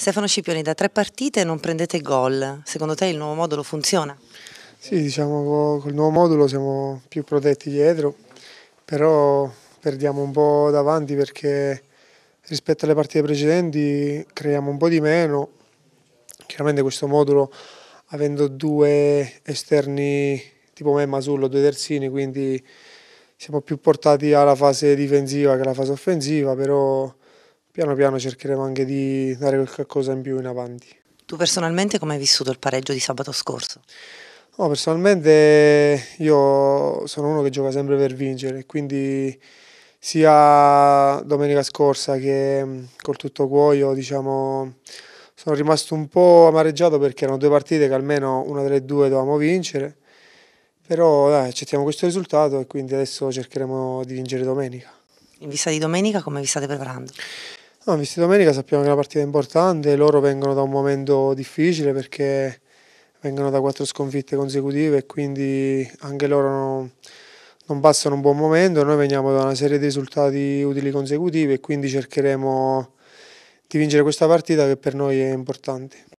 Stefano Scipioni, da tre partite non prendete gol, secondo te il nuovo modulo funziona? Sì, diciamo che col nuovo modulo siamo più protetti dietro, però perdiamo un po' davanti perché rispetto alle partite precedenti creiamo un po' di meno. Chiaramente questo modulo avendo due esterni tipo me e Masullo, due terzini, quindi siamo più portati alla fase difensiva che alla fase offensiva, però piano piano cercheremo anche di dare qualcosa in più in avanti. Tu personalmente come hai vissuto il pareggio di sabato scorso? No, personalmente io sono uno che gioca sempre per vincere, quindi sia domenica scorsa che mm, col tutto cuoio, diciamo, sono rimasto un po' amareggiato perché erano due partite che almeno una delle due dovevamo vincere, però dai, accettiamo questo risultato e quindi adesso cercheremo di vincere domenica. In vista di domenica come vi state preparando? No, visto domenica sappiamo che la partita è importante, loro vengono da un momento difficile perché vengono da quattro sconfitte consecutive e quindi anche loro non, non passano un buon momento, noi veniamo da una serie di risultati utili consecutivi e quindi cercheremo di vincere questa partita che per noi è importante.